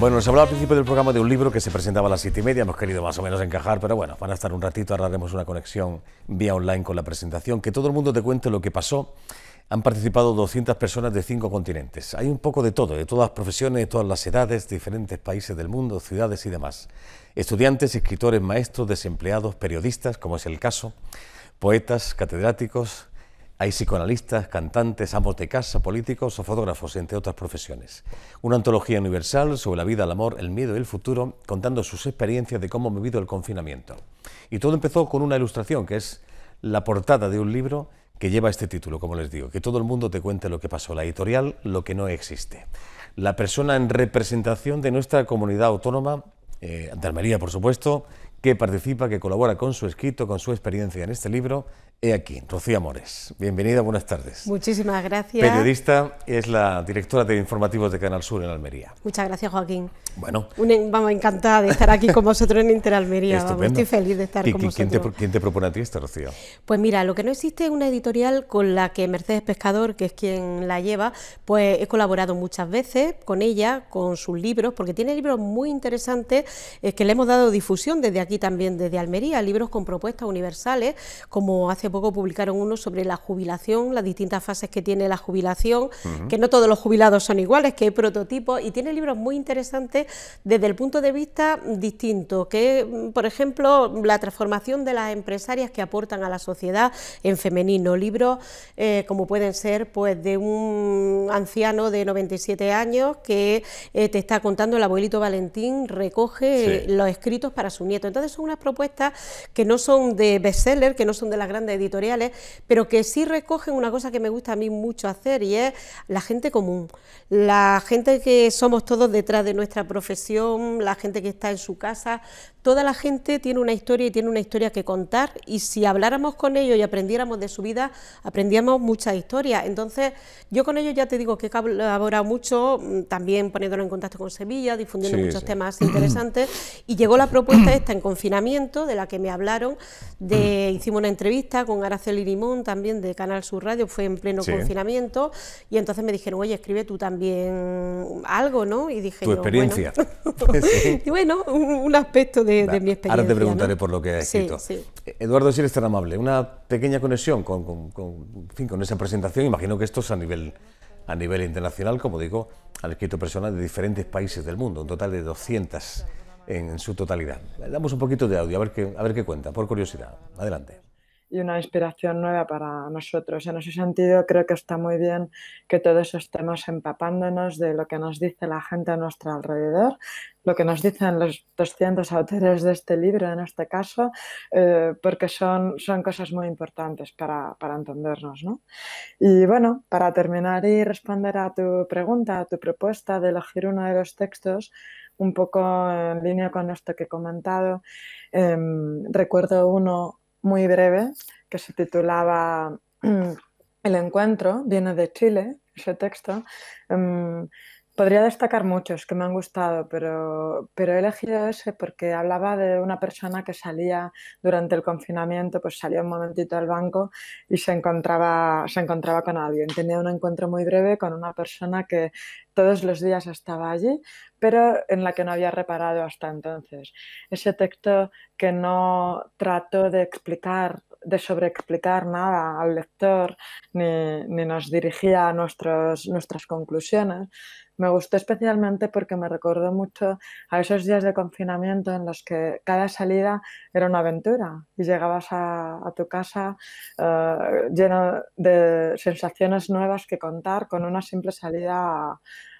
Bueno, nos hablaba al principio del programa de un libro que se presentaba a las siete y media, hemos querido más o menos encajar, pero bueno, van a estar un ratito, ahora una conexión vía online con la presentación, que todo el mundo te cuente lo que pasó. Han participado 200 personas de cinco continentes. Hay un poco de todo, de todas las profesiones, de todas las edades, diferentes países del mundo, ciudades y demás. Estudiantes, escritores, maestros, desempleados, periodistas, como es el caso, poetas, catedráticos, hay psicoanalistas, cantantes, amos de casa, políticos o fotógrafos, entre otras profesiones. Una antología universal sobre la vida, el amor, el miedo y el futuro, contando sus experiencias de cómo ha vivido el confinamiento. Y todo empezó con una ilustración, que es la portada de un libro que lleva este título, como les digo, que todo el mundo te cuente lo que pasó, la editorial, lo que no existe. La persona en representación de nuestra comunidad autónoma, eh, de Almería, por supuesto, que participa, que colabora con su escrito, con su experiencia en este libro, He aquí, Rocío Amores. Bienvenida, buenas tardes. Muchísimas gracias. Periodista, es la directora de informativos de Canal Sur en Almería. Muchas gracias, Joaquín. Bueno. vamos, encantada de estar aquí con vosotros en Interalmería. estoy feliz de estar con quién vosotros. Te, ¿Quién te propone a ti esta, Rocío? Pues mira, lo que no existe es una editorial con la que Mercedes Pescador, que es quien la lleva, pues he colaborado muchas veces con ella, con sus libros, porque tiene libros muy interesantes que le hemos dado difusión desde aquí también, desde Almería, libros con propuestas universales, como hace poco publicaron uno sobre la jubilación, las distintas fases que tiene la jubilación, que no todos los jubilados son iguales, que hay prototipos y tiene libros muy interesantes desde el punto de vista distinto, que mm, por ejemplo la transformación de las empresarias que aportan a la sociedad en femenino, libros eh, como pueden ser pues de un anciano de 97 años que eh, te está contando el abuelito Valentín recoge los escritos para su nieto. Entonces son unas propuestas que no son de bestseller, que no son de las grandes editoriales, pero que sí recogen una cosa que me gusta a mí mucho hacer y es la gente común, la gente que somos todos detrás de nuestra profesión, la gente que está en su casa Toda la gente tiene una historia y tiene una historia que contar y si habláramos con ellos y aprendiéramos de su vida, aprendíamos muchas historias. Entonces, yo con ellos ya te digo que he colaborado mucho, mm, también poniéndolo en contacto con Sevilla, difundiendo muchos temas interesantes y llegó la propuesta esta en confinamiento, de la que me hablaron, mm. hicimos una entrevista con Araceli Limón también de Canal Sur Radio, fue en pleno confinamiento y entonces me dijeron, oye, escribe tú también algo, ¿no? Y dije, tu experiencia. Bueno. y bueno, un, un aspecto de Ahora te preguntaré por lo que ha escrito. Eduardo, si eres tan amable, una pequeña conexión con, fin, con esa presentación. Imagino que esto es a nivel, a nivel internacional, como digo, han escrito personas de diferentes países del mundo, un total de 200 en, su totalidad. damos un poquito de audio, a ver qué, a ver qué cuenta, por curiosidad. Adelante y una inspiración nueva para nosotros. En ese sentido, creo que está muy bien que todos estemos empapándonos de lo que nos dice la gente a nuestro alrededor, lo que nos dicen los 200 autores de este libro, en este caso, eh, porque son, son cosas muy importantes para, para entendernos. ¿no? Y bueno, para terminar y responder a tu pregunta, a tu propuesta de elegir uno de los textos, un poco en línea con esto que he comentado, em, recuerdo uno muy breve que se titulaba El encuentro, viene de Chile, ese texto. Em, Podría destacar muchos que me han gustado, pero, he elegido ese porque hablaba de una persona que salía durante el confinamiento, pues salía un momentito al banco y se encontraba, se encontraba con alguien. Tenía un encuentro muy breve con una persona que todos los días estaba allí, pero en la que no había reparado hasta entonces. Ese texto que no trató de explicar de sobreexplicar nada al lector ni, ni nos dirigía a nuestros, nuestras conclusiones. Me gustó especialmente porque me recordó mucho a esos días de confinamiento en los que cada salida era una aventura y llegabas a, a tu casa eh, lleno de sensaciones nuevas que contar con una simple salida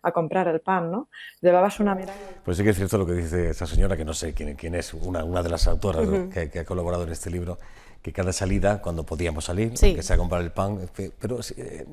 a, comprar el pan, ¿no? Llevabas una mirada. Pues sí que es cierto lo que dice esa señora, que no sé quién, quién es, una, una de las autoras que, que, ha colaborado en este libro, que cada salida, cuando podíamos salir, que sea comprar el pan, eh, pero eh,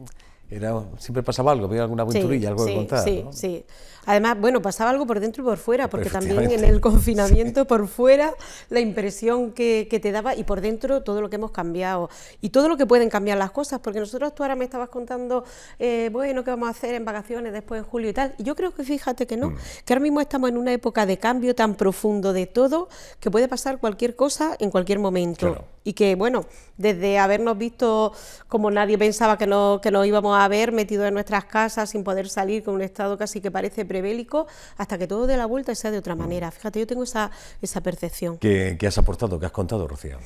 era, siempre pasaba algo, había alguna aventurilla, algo que contar. Sí, sí. Además, bueno, pasaba algo por dentro y por fuera, porque también en el confinamiento por fuera la impresión que, te daba y por dentro todo lo que hemos cambiado y todo lo que pueden cambiar las cosas, porque nosotros tú ahora me estabas contando, eh, bueno, ¿qué vamos a hacer en vacaciones después de julio y tal? Y yo creo que fíjate que no, mm. que ahora mismo estamos en una época de cambio tan profundo de todo que puede pasar cualquier cosa en cualquier momento. Y que, bueno, desde habernos visto como nadie pensaba que, no, que nos íbamos a haber metido en nuestras casas sin poder salir con un estado casi que parece prebélico hasta que todo dé la vuelta y sea de otra manera. Fíjate, yo tengo esa, esa percepción. ¿Qué, has aportado? ¿Qué has contado, Rocío?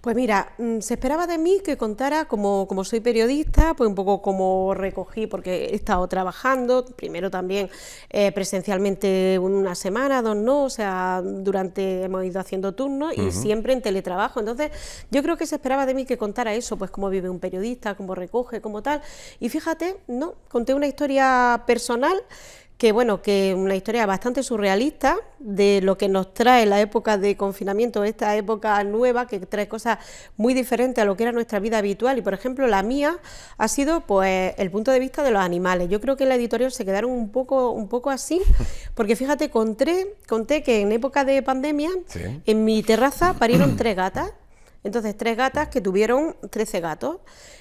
Pues mira, mm, se esperaba de mí que contara, como, como soy periodista, pues un poco como recogí, porque he estado trabajando, primero también eh, presencialmente una semana, dos no, o sea, durante hemos ido haciendo turnos y siempre en teletrabajo. Entonces, yo creo que se esperaba de mí que contara eso, pues cómo vive un periodista, cómo recoge, cómo tal. Y fíjate, no, conté una historia personal que bueno, que una historia bastante surrealista de lo que nos trae la época de confinamiento, esta época nueva que trae cosas muy diferentes a lo que era nuestra vida habitual y por ejemplo la mía ha sido pues el punto de vista de los animales. Yo creo que en la editorial se quedaron un poco un poco así porque fíjate, conté, conté que en época de pandemia en mi terraza parieron tres gatas entonces, tres gatas que tuvieron 13 gatos.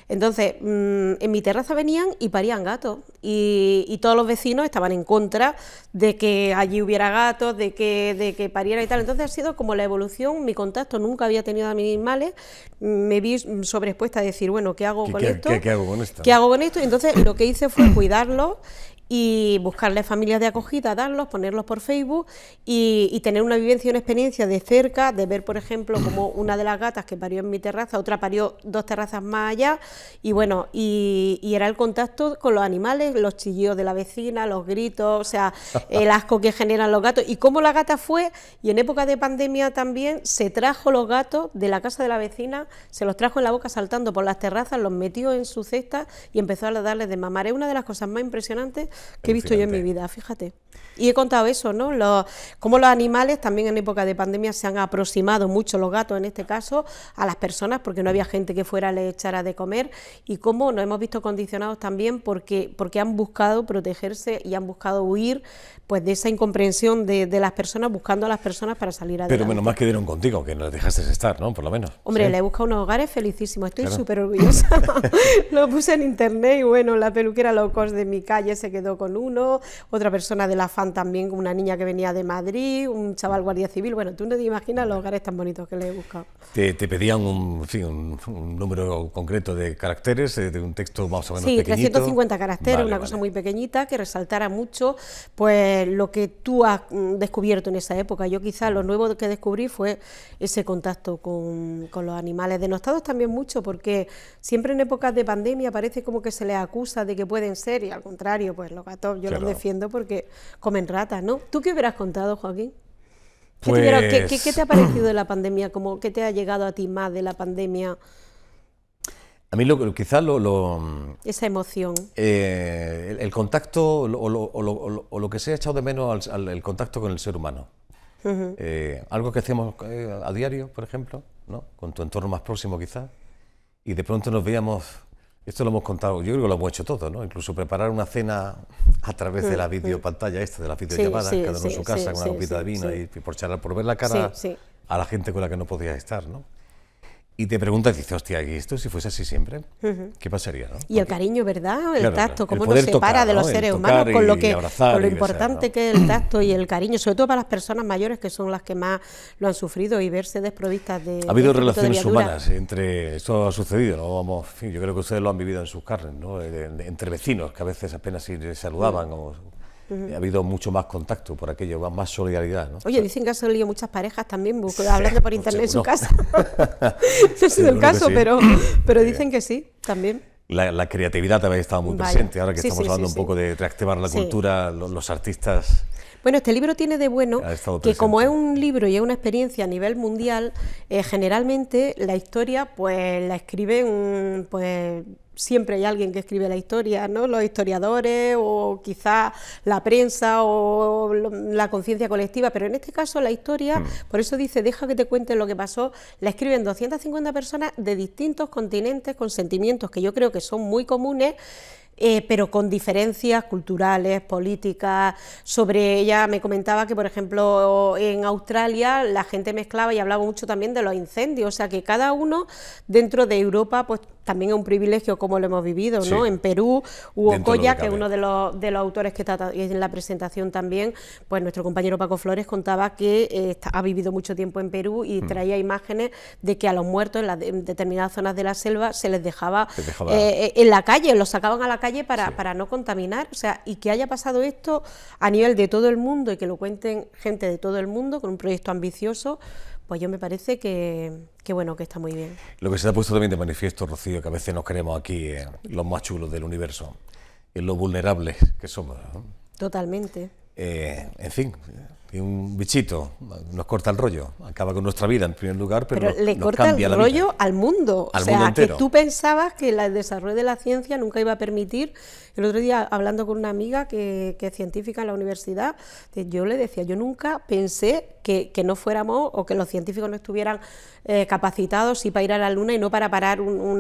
Entonces, mm, en mi terraza venían y parían gatos. Y, todos los vecinos estaban en contra de que allí hubiera gatos, de que, de que pariera y tal. Entonces, ha sido como la evolución. Mi contacto nunca había tenido a animales. Mm, me vi sobreexpuesta a decir, bueno, ¿qué hago con esto? Qué, hago con esto? ¿Qué hago con esto? Y entonces, lo que hice fue cuidarlos y buscarle familias de acogida, darlos, ponerlos por Facebook y, tener una vivencia, y una experiencia de cerca, de ver, por ejemplo, como una de las gatas que parió en mi terraza, otra parió dos terrazas más allá y bueno, y, y era el contacto con los animales, los chillidos de la vecina, los gritos, o sea, el asco que generan los gatos y cómo la gata fue y en época de pandemia también se trajo los gatos de la casa de la vecina, se los trajo en la boca saltando por las terrazas, los metió en su cesta y empezó a darles de mamar. Es una de las cosas más impresionantes que he visto yo en mi vida, fíjate. Y he contado eso, ¿no? Los, cómo los animales también en época de pandemia se han aproximado mucho, los gatos en este caso, a las personas, porque no había gente que fuera le echara de comer, y cómo nos hemos visto condicionados también porque, porque han buscado protegerse y han buscado huir pues de esa incomprensión de, las personas, buscando a las personas para salir adelante. Pero menos mal que dieron contigo, que nos dejaste estar, ¿no? Por lo menos. Hombre, le he buscado unos hogares felicísimos, estoy súper orgullosa. lo puse en internet y bueno, la peluquera locos de mi calle se quedó con uno, otra persona del afán también, una niña que venía de Madrid, un chaval guardia civil. Bueno, tú no te imaginas los hogares tan bonitos que le he buscado. Te, te pedían un, número concreto de caracteres, eh, de un texto más o menos sí, 350 caracteres, una cosa muy pequeñita que resaltara mucho pues lo que tú has mm, descubierto en esa época. Yo quizá lo nuevo que descubrí fue ese contacto con, con los animales denostados también mucho porque siempre en épocas de pandemia parece como que se les acusa de que pueden ser y al contrario, pues los gatos yo los defiendo porque comen ratas, ¿no? ¿Tú qué hubieras contado, Joaquín? ¿Qué, te, ha pues parecido de la pandemia? ¿Cómo, ¿Qué te ha llegado a ti más de la pandemia? A mí lo, quizás lo, Esa emoción. Eh, el, contacto lo, o, lo, que se ha echado de menos al, el contacto con el ser humano. Eh, algo que hacemos eh, a diario, por ejemplo, ¿no? con tu entorno más próximo quizás, y de pronto nos veíamos esto lo hemos contado, yo creo que lo hemos hecho todo ¿no? Incluso preparar una cena a través de la mm, mm. videopantalla esta, de la videollamada cada uno en su casa, con una copita de vino y, por charlar, por ver la cara a la gente con la que no podías estar, ¿no? y te preguntas, dices, hostia, ¿y esto si fuese así siempre? ¿Qué pasaría? ¿no? Y el cariño, ¿verdad? El tacto, cómo nos separa de los seres humanos, con lo, que, lo importante que es el tacto y el cariño, sobre todo para las personas mayores que son las que más lo han sufrido y verse desprovistas de... Ha habido este relaciones humanas entre... Esto ha sucedido, ¿no? Vamos, yo creo que ustedes lo han vivido en sus carnes, ¿no? Eh, entre vecinos, que a veces apenas se saludaban mm. o ha habido mucho más contacto por aquello, más solidaridad. ¿no? Oye, dicen que han salido muchas parejas también hablando por internet en su casa. no ha sido el caso, pero, pero eh, dicen que sí, también. La, creatividad también ha estado muy presente, ahora que estamos hablando un poco de reactivar la cultura, los artistas bueno, este libro tiene de bueno que como es un libro y es una experiencia a nivel mundial, eh, generalmente la historia pues la escriben, Pues, siempre hay alguien que escribe la historia, ¿no? Los historiadores o quizás la prensa o la conciencia colectiva, pero en este caso la historia, hmm. por eso dice, deja que te cuente lo que pasó, la escriben 250 personas de distintos continentes con sentimientos que yo creo que son muy comunes eh, pero con diferencias culturales, políticas. Sobre ella me comentaba que, por ejemplo, en Australia la gente mezclaba y hablaba mucho también de los incendios, o sea que cada uno dentro de Europa pues también es un privilegio como lo hemos vivido, ¿no? En Perú, Hugo Colla, que, es uno de los, de los autores que está en la presentación también, pues nuestro compañero Paco Flores contaba que eh, ha vivido mucho tiempo en Perú y mm. traía imágenes de que a los muertos en, determinadas zonas de la selva se les dejaba, eh, eh, en la calle, los sacaban a la calle para, para no contaminar, o sea, y que haya pasado esto a nivel de todo el mundo y que lo cuenten gente de todo el mundo con un proyecto ambicioso, pues yo me parece que, bueno, que está muy bien. Lo que se ha puesto también de manifiesto, Rocío, que a veces nos creemos aquí los más chulos del universo, en lo vulnerables que somos. Totalmente. Eh, en fin, un bichito nos corta el rollo, acaba con nuestra vida en primer lugar, pero, le corta el rollo al mundo. o sea, que tú pensabas que el desarrollo de la ciencia nunca iba a permitir. El otro día, hablando con una amiga que, es científica en la universidad, yo le decía, yo nunca pensé que, no fuéramos o que los científicos no estuvieran eh, capacitados y para ir a la luna y no para parar un,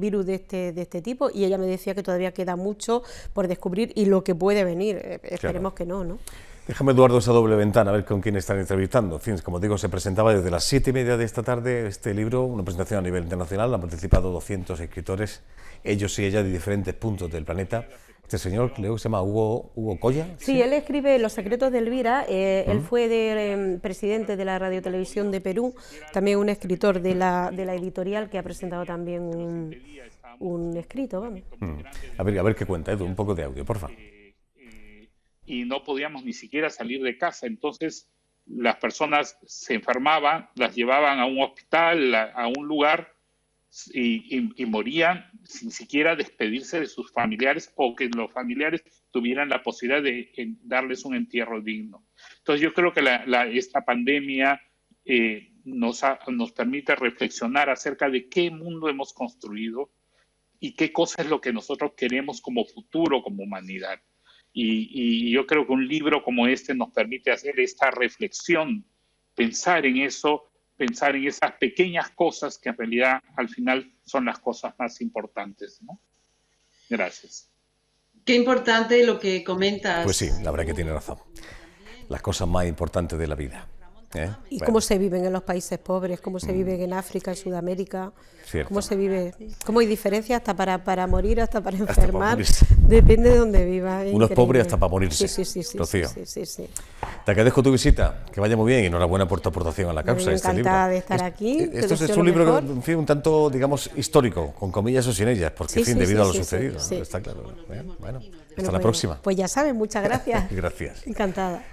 virus de este, de este tipo. Y ella me decía que todavía queda mucho por descubrir y lo que puede venir. Eh, esperemos que no, ¿no? Déjame, Eduardo, esa doble ventana, a ver con quién están entrevistando. como digo, se presentaba desde las siete y media de esta tarde este libro, una presentación a nivel internacional, han participado 200 escritores, ellos y ellas de diferentes puntos del planeta. Este señor, creo que se llama Hugo, Hugo Colla. Sí, él escribe Los secretos de Elvira, eh, él fue em, presidente de la radiotelevisión de Perú, también un escritor de la, de la editorial que ha presentado también un, escrito. Mm. A, ver, a ver qué cuenta, Edu, un poco de audio, por favor y no podíamos ni siquiera salir de casa. Entonces las personas se enfermaban, las llevaban a un hospital, a, un lugar y, morían sin siquiera despedirse de sus familiares o que los familiares tuvieran la posibilidad de darles un entierro digno. Entonces yo creo que esta pandemia eh, nos, nos permite reflexionar acerca de qué mundo hemos construido y qué cosa es lo que nosotros queremos como futuro, como humanidad. Y, yo creo que un libro como este nos permite hacer esta reflexión, pensar en eso, pensar en esas pequeñas cosas que en realidad al final son las cosas más importantes. Gracias. Qué importante lo que comentas. Pues sí, la verdad que tiene razón. Las cosas más importantes de la vida. ¿Eh? ¿Y cómo se viven en los países pobres? ¿Cómo se mm. viven en África, en Sudamérica? ¿Cómo se vive? ¿Cómo hay diferencia hasta para, morir, hasta para enfermar? Depende de dónde vivas. Uno es pobre hasta para morirse. Sí, sí, sí, sí, Te agradezco tu visita, que vaya muy bien y enhorabuena por tu aportación a la causa. Me este encantada de estar aquí. Es, esto es un libro en fin, un tanto, digamos, histórico, con comillas o sin ellas, porque, en fin, debido a lo sucedido. Está claro. ¿eh? Bueno, hasta la pues, próxima. Pues ya saben, muchas gracias. gracias. Encantada.